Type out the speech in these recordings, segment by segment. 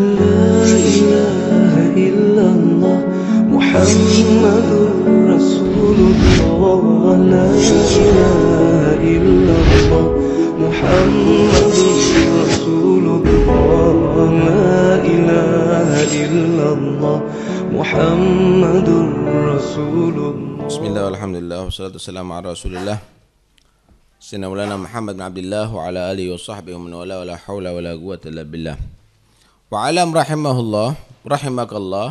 لا إله إلا الله محمد رسول الله لا إله إلا الله محمد رسول الله لا إله إلا الله محمد رسول الله بسم الله والحمد لله والصلاة والسلام على رسول الله سيدنا مولانا محمد بن عبد الله وعلى آله وصحبه ومن والاه ولا حول ولا قوة إلا بالله وعلم رحمه الله رحمك الله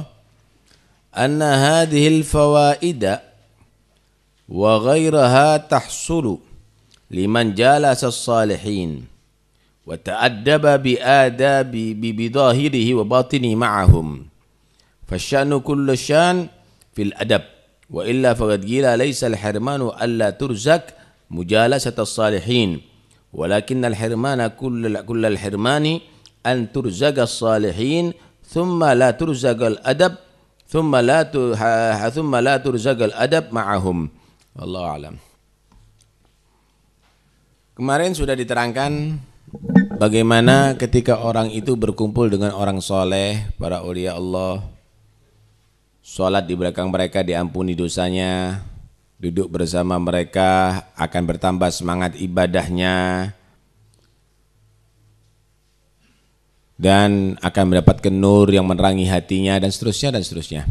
أن هذه الفوائد وغيرها تحصل لمن جالس الصالحين وتأدب بآداب بظاهره وباطنه معهم فالشأن كل الشأن في الأدب وإلا فقد قيل ليس الحرمان ألا ترزق مجالسة الصالحين ولكن الحرمان كل كل الحرمان an turzaga salihin thumma la turzagal adab thumma la ha, thumma la turzagal adab ma'ahum wallahu alam kemarin sudah diterangkan bagaimana ketika orang itu berkumpul dengan orang soleh para ulia Allah sholat di belakang mereka diampuni dosanya duduk bersama mereka akan bertambah semangat ibadahnya dan akan mendapatkan nur yang menerangi hatinya dan seterusnya dan seterusnya.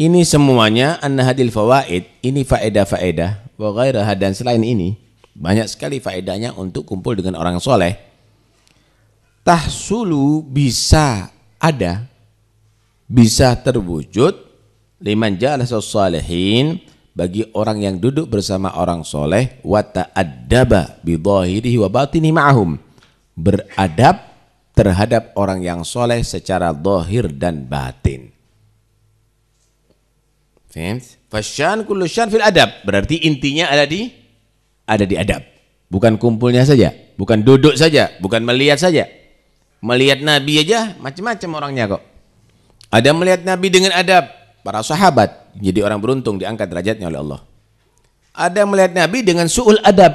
Ini semuanya anna hadil fawaid, ini faedah-faedah wa ghairaha dan selain ini banyak sekali faedahnya untuk kumpul dengan orang soleh. Tahsulu bisa ada, bisa terwujud liman jalasa salihin bagi orang yang duduk bersama orang soleh wa ta'addaba bi wa batini ma'ahum beradab terhadap orang yang soleh secara dohir dan batin. Fashan kullu fil adab. Berarti intinya ada di ada di adab. Bukan kumpulnya saja, bukan duduk saja, bukan melihat saja. Melihat Nabi aja macam-macam orangnya kok. Ada melihat Nabi dengan adab, para sahabat jadi orang beruntung diangkat derajatnya oleh Allah. Ada melihat Nabi dengan suul adab.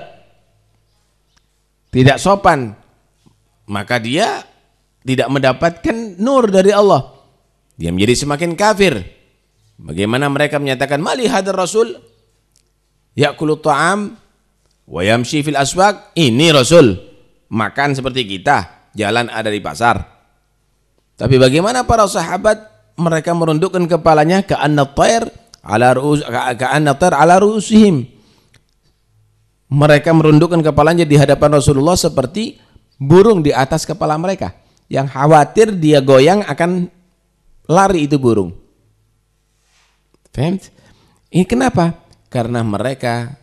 Tidak sopan. Maka dia tidak mendapatkan nur dari Allah. Dia menjadi semakin kafir. Bagaimana mereka menyatakan mali hadar rasul ya'kulu ta'am wa yamshi fil aswaq? Ini rasul makan seperti kita, jalan ada di pasar. Tapi bagaimana para sahabat mereka merundukkan kepalanya ke an-tair ala ru'us ke ala ru'usihim. Mereka merundukkan kepalanya di hadapan Rasulullah seperti burung di atas kepala mereka yang khawatir dia goyang akan lari itu burung. Faham? Ini kenapa? Karena mereka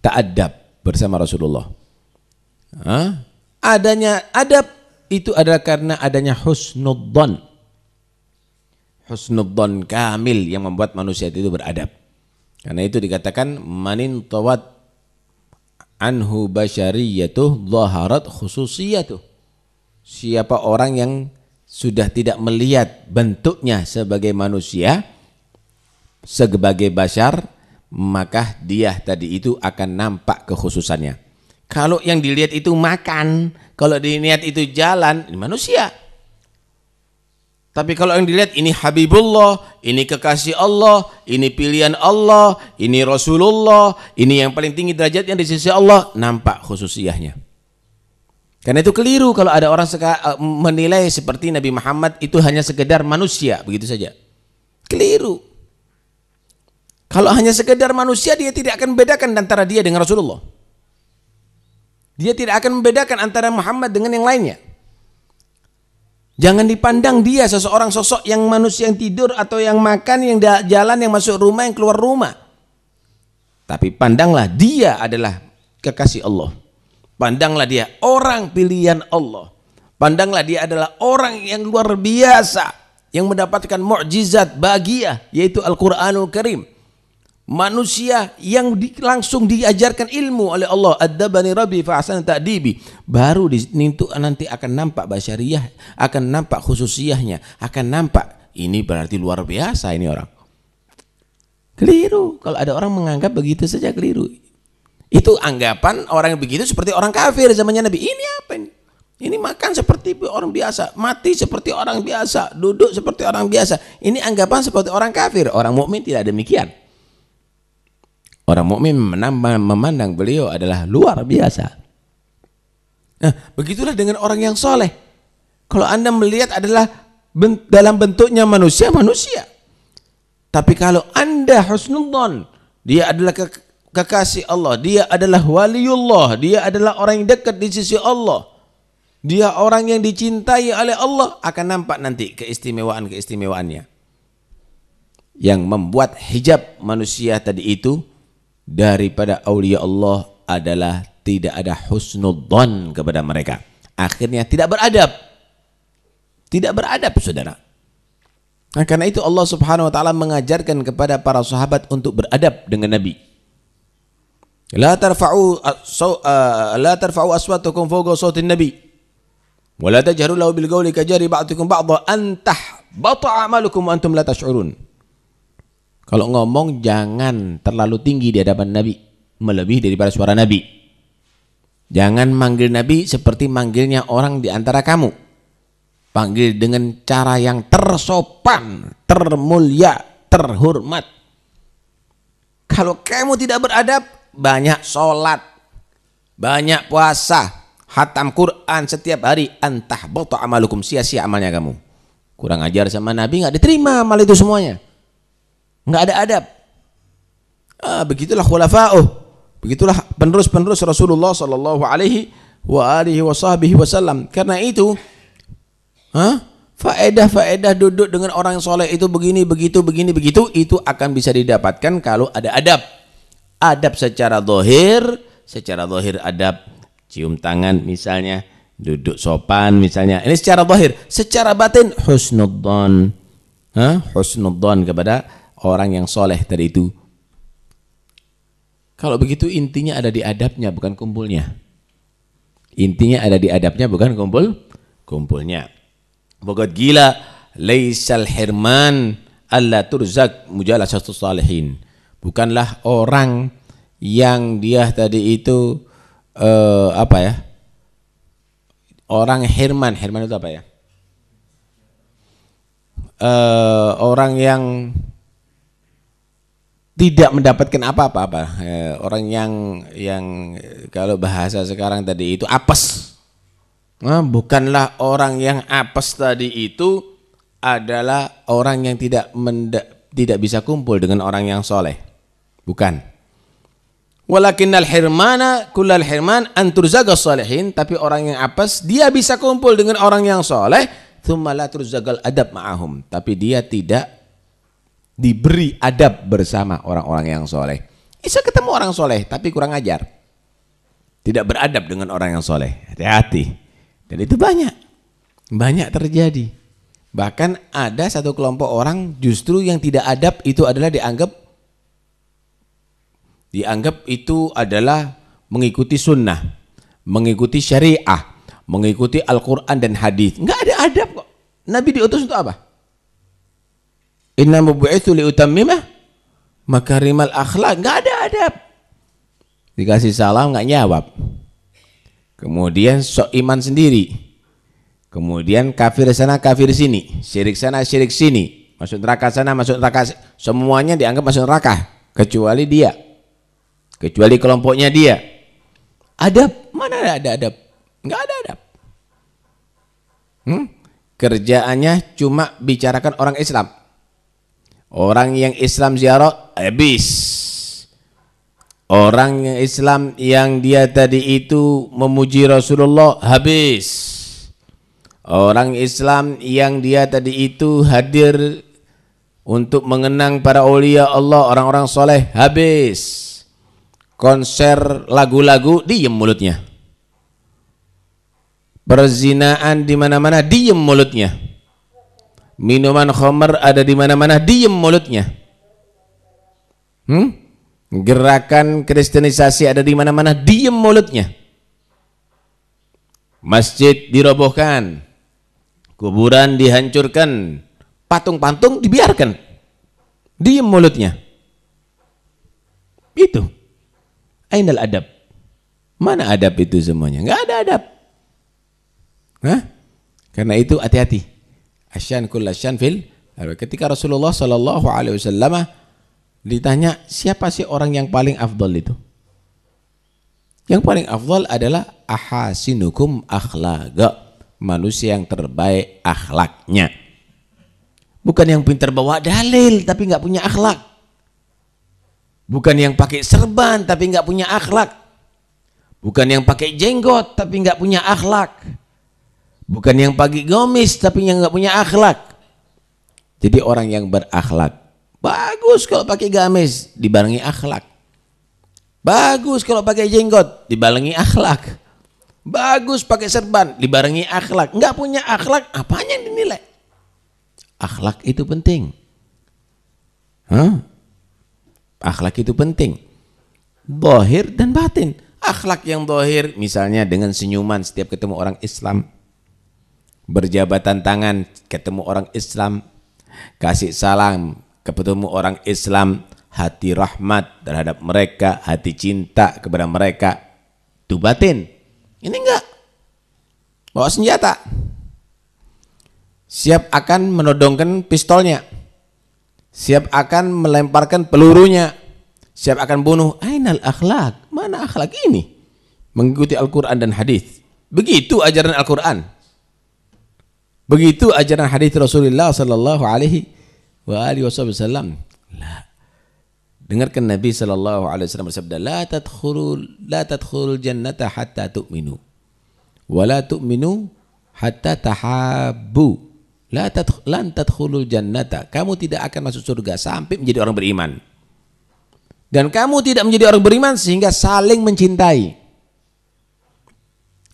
tak adab bersama Rasulullah. Hah? Adanya adab itu adalah karena adanya husnudzon. Husnudzon kamil yang membuat manusia itu beradab. Karena itu dikatakan manin tawat anhu basyariyatuh zaharat khususiyatuh siapa orang yang sudah tidak melihat bentuknya sebagai manusia sebagai basyar maka dia tadi itu akan nampak kekhususannya kalau yang dilihat itu makan kalau dilihat itu jalan ini manusia tapi kalau yang dilihat ini Habibullah, ini kekasih Allah, ini pilihan Allah, ini Rasulullah, ini yang paling tinggi derajatnya di sisi Allah, nampak khususiahnya. Karena itu keliru kalau ada orang seka, eh, menilai seperti Nabi Muhammad itu hanya sekedar manusia, begitu saja. Keliru. Kalau hanya sekedar manusia dia tidak akan membedakan antara dia dengan Rasulullah. Dia tidak akan membedakan antara Muhammad dengan yang lainnya. Jangan dipandang dia seseorang sosok yang manusia yang tidur atau yang makan, yang jalan, yang masuk rumah, yang keluar rumah. Tapi pandanglah dia adalah kekasih Allah. Pandanglah dia orang pilihan Allah. Pandanglah dia adalah orang yang luar biasa yang mendapatkan mukjizat bahagia yaitu Al-Qur'anul Karim. Manusia yang di, langsung diajarkan ilmu oleh Allah adabani Rabbi fa'asan ta'dibi Baru di, situ nanti akan nampak basyariah Akan nampak khususiahnya Akan nampak Ini berarti luar biasa ini orang Keliru Kalau ada orang menganggap begitu saja keliru itu anggapan orang yang begitu seperti orang kafir zamannya Nabi. Ini apa ini? Ini makan seperti orang biasa, mati seperti orang biasa, duduk seperti orang biasa. Ini anggapan seperti orang kafir. Orang mukmin tidak demikian. Orang mukmin memandang beliau adalah luar biasa. Nah, begitulah dengan orang yang soleh. Kalau Anda melihat adalah dalam bentuknya manusia, manusia. Tapi kalau Anda husnudon, dia adalah kekasih Allah, dia adalah waliullah, dia adalah orang yang dekat di sisi Allah. Dia orang yang dicintai oleh Allah akan nampak nanti keistimewaan-keistimewaannya. Yang membuat hijab manusia tadi itu daripada aulia Allah adalah tidak ada husnudzon kepada mereka. Akhirnya tidak beradab. Tidak beradab saudara. Nah, karena itu Allah Subhanahu wa taala mengajarkan kepada para sahabat untuk beradab dengan Nabi. La tarfa'u la tarfa'u aswatakum fawqa sawtin nabi wa la tajharu lahu bil qawli jari ba'dukum ba'dha an tahbata a'malukum wa antum la tash'urun. Kalau ngomong jangan terlalu tinggi di hadapan Nabi, melebihi daripada suara Nabi. Jangan manggil Nabi seperti manggilnya orang di antara kamu. Panggil dengan cara yang tersopan, termulia, terhormat. Kalau kamu tidak beradab, banyak sholat, banyak puasa, hatam Quran setiap hari, antah amal amalukum sia-sia amalnya kamu. Kurang ajar sama Nabi nggak diterima amal itu semuanya, nggak ada adab. Ah, begitulah khulafa'uh, begitulah penerus-penerus Rasulullah Shallallahu Alaihi wa alihi wa wasallam. Karena itu, ha? faedah-faedah duduk dengan orang soleh itu begini, begitu, begini, begitu, itu akan bisa didapatkan kalau ada adab adab secara dohir, secara dohir adab cium tangan misalnya, duduk sopan misalnya. Ini secara dohir, secara batin husnudon, husnudon kepada orang yang soleh tadi itu. Kalau begitu intinya ada di adabnya bukan kumpulnya. Intinya ada di adabnya bukan kumpul kumpulnya. Bogot gila leisal herman, Allah turzak satu salihin bukanlah orang yang dia tadi itu eh, apa ya orang Herman Herman itu apa ya eh, orang yang tidak mendapatkan apa-apa eh, orang yang yang kalau bahasa sekarang tadi itu apes nah, bukanlah orang yang apes tadi itu adalah orang yang tidak tidak bisa kumpul dengan orang yang soleh. Bukan. Walakinnal hirmana kullal hirman anturzaga solehin. Tapi orang yang apes, dia bisa kumpul dengan orang yang soleh. Thumma la turzagal adab ma'ahum. Tapi dia tidak diberi adab bersama orang-orang yang soleh. Bisa ketemu orang soleh, tapi kurang ajar. Tidak beradab dengan orang yang soleh. Hati-hati. Dan itu banyak. Banyak terjadi. Bahkan ada satu kelompok orang justru yang tidak adab itu adalah dianggap dianggap itu adalah mengikuti sunnah, mengikuti syariah, mengikuti Al-Quran dan hadis. Enggak ada adab kok. Nabi diutus untuk apa? Inna mubu'ithu liutammimah makarimal akhlak. Enggak ada adab. Dikasih salam enggak nyawab. Kemudian sok iman sendiri Kemudian kafir sana kafir sini, syirik sana syirik sini, masuk neraka sana masuk neraka semuanya dianggap masuk neraka kecuali dia. Kecuali kelompoknya dia. Adab, mana ada adab? Enggak ada adab. Hmm? Kerjaannya cuma bicarakan orang Islam. Orang yang Islam ziarah habis. Orang yang Islam yang dia tadi itu memuji Rasulullah habis orang Islam yang dia tadi itu hadir untuk mengenang para ulia Allah, orang-orang soleh, habis konser lagu-lagu, diem mulutnya. Perzinaan di mana-mana, diem mulutnya. Minuman khomer ada di mana-mana, diem mulutnya. Hmm? Gerakan kristenisasi ada di mana-mana, diem mulutnya. Masjid dirobohkan, kuburan dihancurkan, patung-patung dibiarkan di mulutnya. Itu. Ainal adab. Mana adab itu semuanya? Enggak ada adab. Hah? Karena itu hati-hati. Asyan asyan fil. Ketika Rasulullah Shallallahu Alaihi Wasallam ditanya siapa sih orang yang paling afdol itu? Yang paling afdol adalah ahasinukum akhlaga manusia yang terbaik akhlaknya. Bukan yang pintar bawa dalil tapi nggak punya akhlak. Bukan yang pakai serban tapi nggak punya akhlak. Bukan yang pakai jenggot tapi nggak punya akhlak. Bukan yang pakai gomis tapi yang nggak punya akhlak. Jadi orang yang berakhlak bagus kalau pakai gamis dibarengi akhlak. Bagus kalau pakai jenggot dibarengi akhlak. Bagus pakai serban, dibarengi akhlak. Gak punya akhlak, apanya yang dinilai? Akhlak itu penting. Hah? Akhlak itu penting. Dohir dan batin. Akhlak yang dohir, misalnya dengan senyuman setiap ketemu orang Islam. Berjabatan tangan ketemu orang Islam. Kasih salam ketemu orang Islam. Hati rahmat terhadap mereka, hati cinta kepada mereka. Itu batin ini enggak. Bawa senjata. Siap akan menodongkan pistolnya. Siap akan melemparkan pelurunya. Siap akan bunuh. Ainal akhlak. Mana akhlak ini? Mengikuti Al-Quran dan hadis. Begitu ajaran Al-Quran. Begitu ajaran hadis Rasulullah Sallallahu Alaihi Wasallam. Lah. Dengarkan Nabi sallallahu alaihi wasallam bersabda, "La tadkhulul la tadkhulul jannata hatta tu'minu. Wa la tu'minu hatta tahabbu. La tadkh lan tadkhulul jannata. Kamu tidak akan masuk surga sampai menjadi orang beriman. Dan kamu tidak menjadi orang beriman sehingga saling mencintai.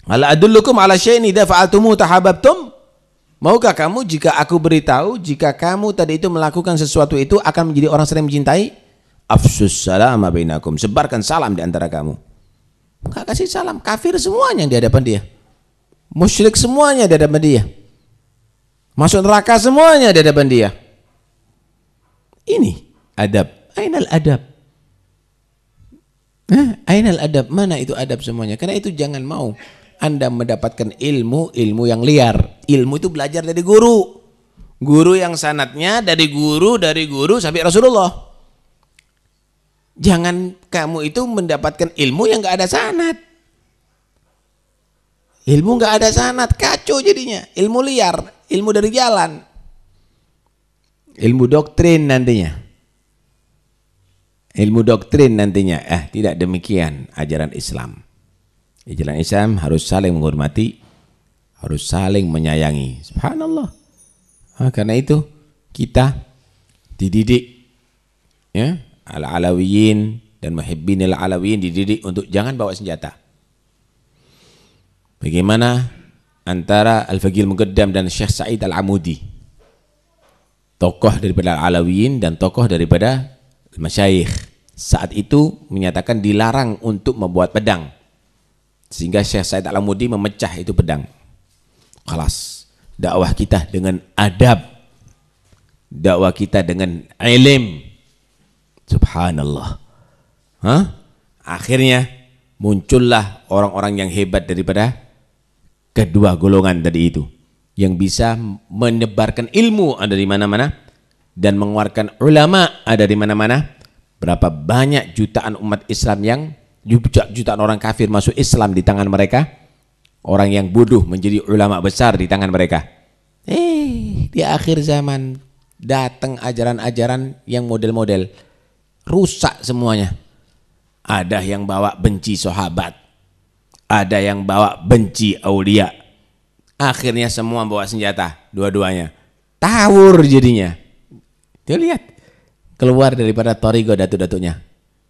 Hal adullukum ala syai'in idza fa'altumu tahabbtum? Maukah kamu jika aku beritahu jika kamu tadi itu melakukan sesuatu itu akan menjadi orang sering mencintai? afsus salam bainakum. Sebarkan salam di antara kamu. Enggak kasih salam. Kafir semuanya di hadapan dia. Musyrik semuanya di hadapan dia. Masuk neraka semuanya di hadapan dia. Ini adab. Ainal adab. ainal adab. Mana itu adab semuanya? Karena itu jangan mau Anda mendapatkan ilmu, ilmu yang liar. Ilmu itu belajar dari guru. Guru yang sanatnya dari guru, dari guru sampai Rasulullah. Jangan kamu itu mendapatkan ilmu yang nggak ada sanat. Ilmu nggak ada sanat, kacau jadinya. Ilmu liar, ilmu dari jalan. Ilmu doktrin nantinya. Ilmu doktrin nantinya. Eh, tidak demikian ajaran Islam. Ajaran Islam harus saling menghormati, harus saling menyayangi. Subhanallah. Nah, karena itu kita dididik ya al-alawiyin dan muhibbin al-alawiyin dididik untuk jangan bawa senjata. Bagaimana antara Al-Fagil Mugaddam dan Syekh Said Al-Amudi? Tokoh daripada Al-Alawiyin dan tokoh daripada Masyayikh. Saat itu menyatakan dilarang untuk membuat pedang. Sehingga Syekh Said Al-Amudi memecah itu pedang. Kelas dakwah kita dengan adab dakwah kita dengan ilim Subhanallah. Hah? Akhirnya muncullah orang-orang yang hebat daripada kedua golongan tadi itu yang bisa menebarkan ilmu ada di mana-mana dan mengeluarkan ulama ada di mana-mana. Berapa banyak jutaan umat Islam yang jutaan orang kafir masuk Islam di tangan mereka? Orang yang bodoh menjadi ulama besar di tangan mereka. Eh, di akhir zaman datang ajaran-ajaran yang model-model rusak semuanya. Ada yang bawa benci sahabat, ada yang bawa benci aulia. Akhirnya semua bawa senjata, dua-duanya. Tawur jadinya. Dia lihat, keluar daripada Torigo datu-datunya.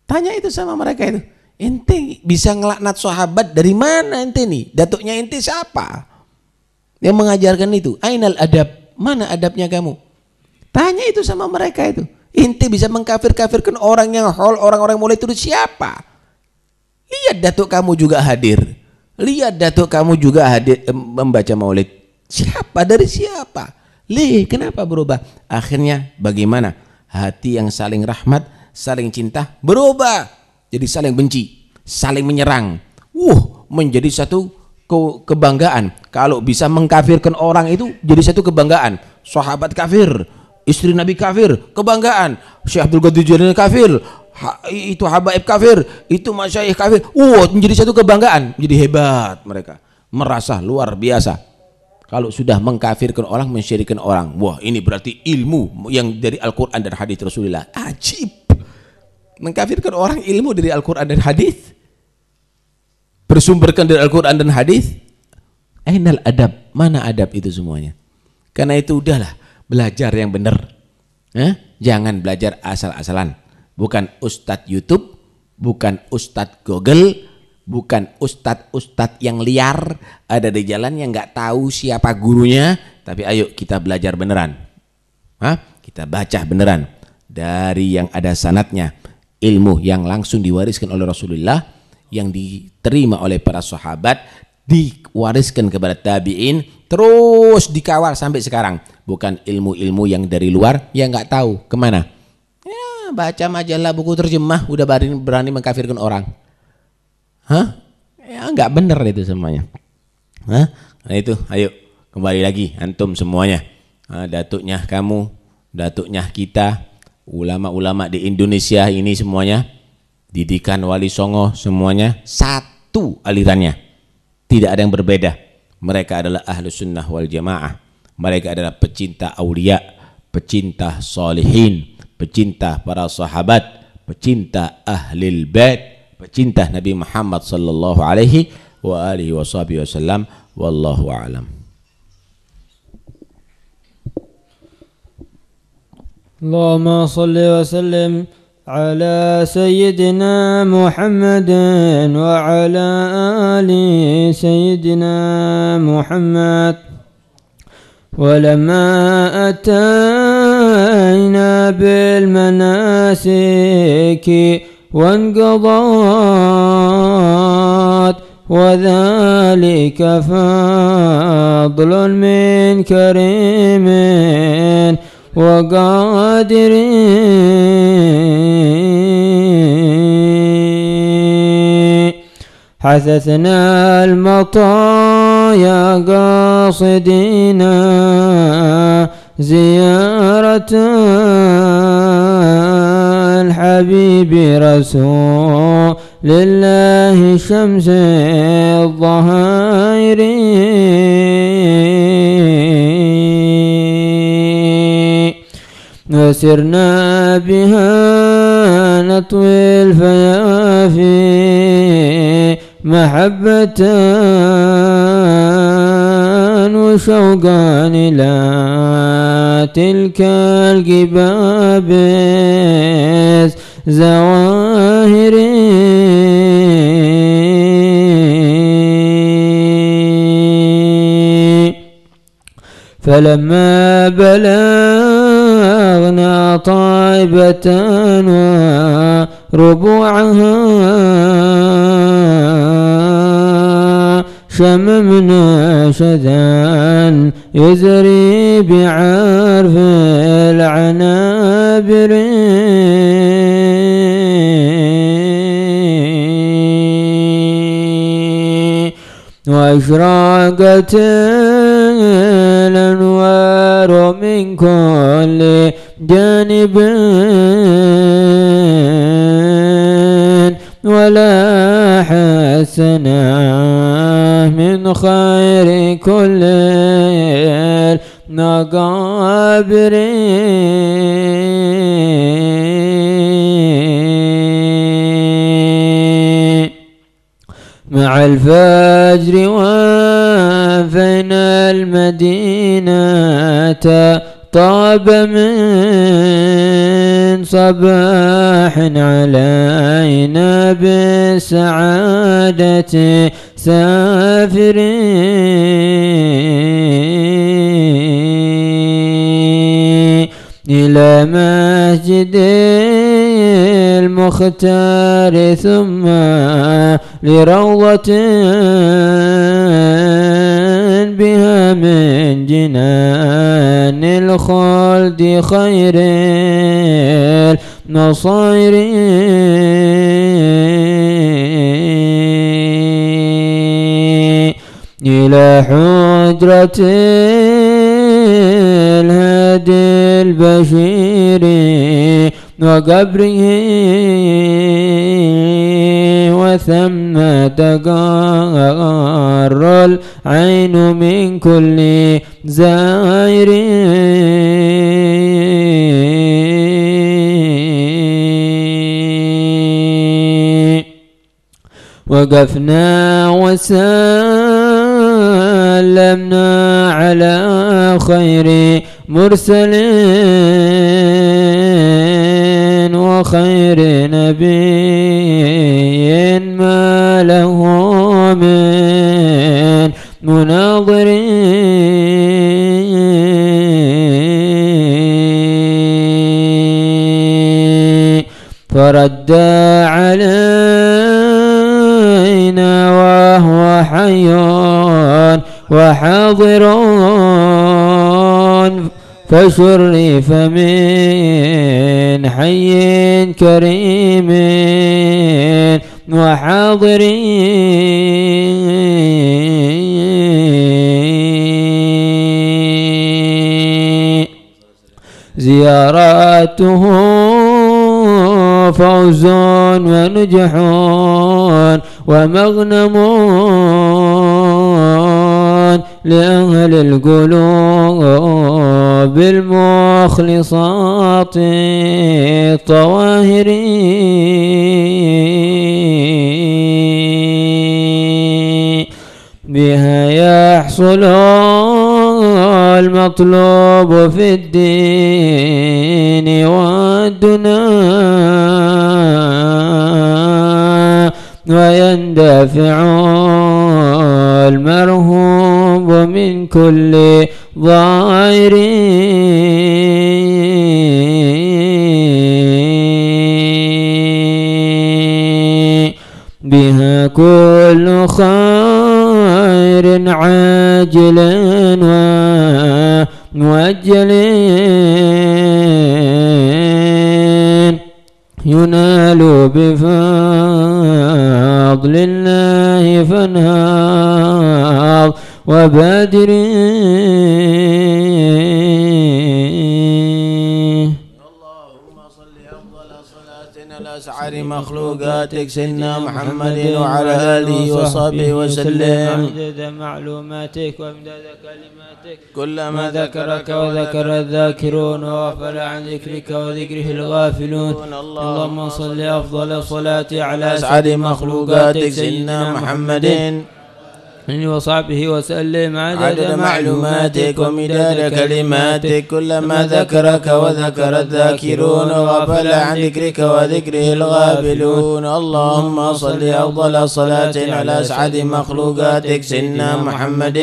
Tanya itu sama mereka itu. Inti bisa ngelaknat sahabat dari mana inti nih? Datuknya inti siapa? Yang mengajarkan itu. Ainal adab. Mana adabnya kamu? Tanya itu sama mereka itu. Inti bisa mengkafir-kafirkan orang yang hol, orang-orang mulai itu siapa? Lihat datuk kamu juga hadir. Lihat datuk kamu juga hadir membaca maulid. Siapa dari siapa? Lih, kenapa berubah? Akhirnya bagaimana? Hati yang saling rahmat, saling cinta berubah jadi saling benci, saling menyerang. Wuh, menjadi satu kebanggaan. Kalau bisa mengkafirkan orang itu jadi satu kebanggaan. Sahabat kafir, istri Nabi kafir, kebanggaan. Syekh Abdul Qadir kafir, ha, itu habaib kafir, itu masyaih kafir. Uh, menjadi satu kebanggaan, menjadi hebat mereka. Merasa luar biasa. Kalau sudah mengkafirkan orang, mensyirikan orang. Wah, ini berarti ilmu yang dari Al-Qur'an dan hadis Rasulullah. Ajib. Mengkafirkan orang ilmu dari Al-Qur'an dan hadis. Bersumberkan dari Al-Qur'an dan hadis. Ainal adab? Mana adab itu semuanya? Karena itu udahlah belajar yang benar. Eh? Jangan belajar asal-asalan. Bukan ustadz YouTube, bukan ustadz Google, bukan ustadz-ustadz yang liar ada di jalan yang nggak tahu siapa gurunya. Tapi ayo kita belajar beneran. Hah? Kita baca beneran dari yang ada sanatnya ilmu yang langsung diwariskan oleh Rasulullah yang diterima oleh para sahabat diwariskan kepada tabiin terus dikawal sampai sekarang bukan ilmu-ilmu yang dari luar yang nggak tahu kemana ya baca majalah buku terjemah udah berani, berani mengkafirkan orang hah ya nggak bener itu semuanya hah nah itu ayo kembali lagi antum semuanya nah, datuknya kamu datuknya kita ulama-ulama di Indonesia ini semuanya didikan wali songo semuanya satu alirannya tidak ada yang berbeda. Mereka adalah ahlu sunnah wal jamaah. Mereka adalah pecinta aulia, pecinta solihin, pecinta para sahabat, pecinta ahlil bait, pecinta Nabi Muhammad sallallahu alaihi wa alihi wasallam. Wallahu a'lam. salli wa sallim على سيدنا محمد وعلى آل سيدنا محمد ولما أتينا بالمناسك وانقضت وذلك فضل من كريم وقادر حثثنا المطايا قاصدينا زيارة الحبيب رسول لله شمس الظهائر فسرنا بها نطوي الفيافي محبة وشوقا إلى تلك القبابس زواهر فلما بلغ شاعبتان ربوعها شممنا شذان يزري بعرف العنابر واشراقت الانوار من كل جانب ولا حسنة من خير كل نقابرين مع الفجر وفينا المدينة طاب من صباح علينا بسعادة سافرين إلى مسجد المختار ثم لروضة بها من جنان الخلد خير النصير إلى حجرة الهادي البشير وقبره وثم تقار العين من كل زائر وقفنا وسلمنا على خير مرسلين وخير نبي ما له من مناظرين فردّ وحاضر فشرف من حي كريم وحاضر زياراته فوز ونجح ومغنم لأهل القلوب المخلصات الطواهرين بها يحصل المطلوب في الدين والدنا ويندفع المرهوب ومن كل ظاهر بها كل خير عاجل ومؤجل ينال بفضل الله فانهار وبادر أسعار مخلوقاتك سيدنا محمد وعلى آله وصحبه وسلم عدد معلوماتك وامداد كلماتك كلما ذكرك وذكر الذاكرون وغفل عن ذكرك وذكره الغافلون اللهم صل أفضل الصلاة على أسعار مخلوقاتك سيدنا محمد وصحبه وسلم عدد معلوماتك ومداد كلماتك كلما ذكرك وذكر الذاكرون وغفل عن ذكرك وذكره الغافلون اللهم صل أفضل صلاة على أسعد مخلوقاتك سيدنا محمد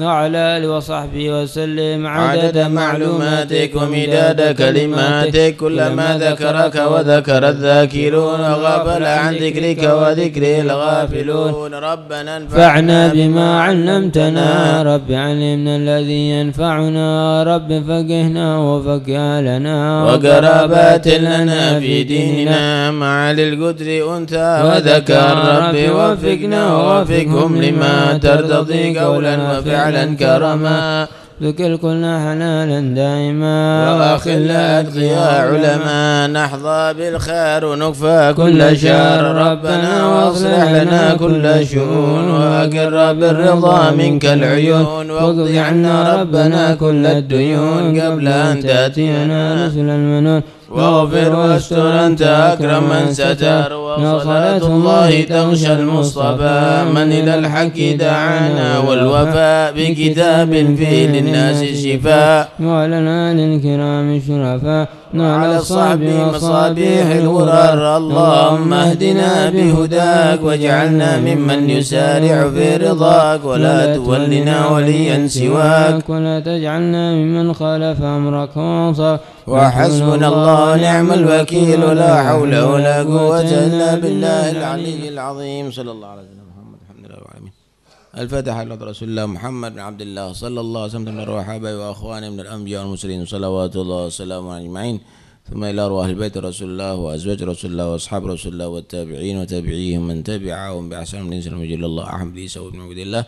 وعلى آله وصحبه وسلم عدد معلوماتك ومداد كلماتك كلما ذكرك وذكر الذاكرون وغفل عن ذكرك وذكره الغافلون ربنا انفعنا بما علمتنا رب علمنا الذي ينفعنا رب فقهنا وفقه لنا وقرابات لنا في ديننا مع للقدر أنثى وذكر رب وفقنا ووفقهم لما ترتضي قولا وفعلا كرما ذكر كلنا حلالا دائما وأخلا أتقيا علما نحظى بالخير ونكفى كل شر ربنا واصلح لنا كل الشؤون وأقر بالرضا منك العيون واقضي عنا ربنا كل الديون قبل أن تأتينا رسل المنون واغفر واستر أنت أكرم من ستر وصلاة الله تغشى المصطفى من إلى الحق دعانا والوفاء بكتاب فيه للناس الشفاء وعلى الآل الكرام الشرفاء وعلى الصحب مصابيح الورى اللهم اهدنا بهداك واجعلنا ممن يسارع في رضاك ولا تولنا وليا سواك ولا تجعلنا ممن خالف أمرك وانصر وحسبنا الله ونعم الوكيل لا حول ولا قوة إلا بالله العلي العظيم صلى الله عليه وسلم الفاتحة على رسول الله محمد بن عبد الله صلى الله عليه وسلم من أبي وأخوانه من الأنبياء والمرسلين صلوات الله وسلامه أجمعين ثم إلى أرواح البيت رسول الله وأزواج رسول الله وأصحاب رسول الله والتابعين وتابعيهم من تبعهم بأحسن من إنسان مجل الله أحمد عيسى بن عبد الله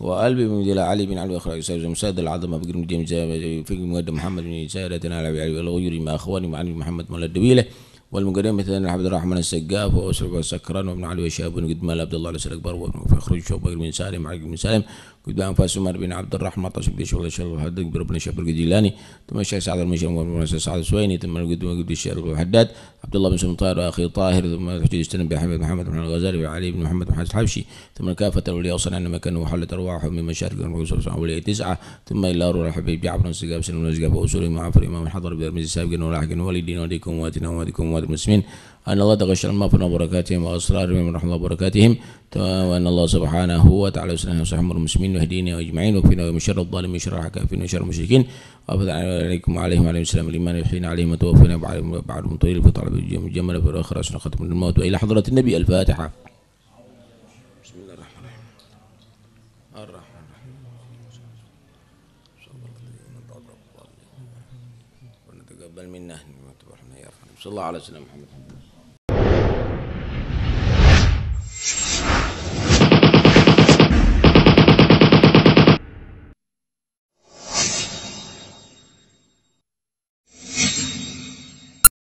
وقلبي بن الله علي بن علي وإخراج سيد مساد العظمة بكر بن جيم في مقدم محمد بن سادتنا على علي والغيور مع أخواني مع محمد مولى الدبيله والمقرين مثل عبد الرحمن السقاف وسكران وابن علي وشاب بن قدمان عبد الله عليه السلام وابن فخر وشوب بن سالم علي بن سالم قدام فاسمر بن عبد الرحمن طشب بن شغل شغل الحداد قبر بن شبر الجيلاني ثم الشيخ سعد المشي بن سعد السويني ثم قدام قدام الشيخ الحداد عبد الله بن سلمان طاهر اخي طاهر ثم الحجاج السلمي بن حمد محمد بن الغزالي وعلي بن محمد بن حسن الحبشي ثم كافة الاولياء وصل عن مكانه وحلت ارواحهم من مشارق المغرب اولياء تسعه ثم الى روح الحبيب جعفر بن سقاب سلم بن سقاب واصول مع عفر امام الحضر بن السابق ولاحق والدين وليكم واتنا واتكم وات المسلمين أن الله ما فنا وبركاتهم وأسرارهم من رحمة وبركاتهم وأن الله سبحانه وتعالى وسلم أمر المسلمين واهدينا أجمعين وفينا ومشر شر الظالمين شر كافرين وشر المشركين وأفتح عليكم وعليهم وعليهم السلام الإيمان يحيينا عليهم وتوفينا بعد بعدهم طويل في طلب الجمل في الآخرة ختم الموت وإلى حضرة النبي الفاتحة بسم الله الرحمن الرحيم الرحيم ونتقبل منا يا صلى الله على سيدنا محمد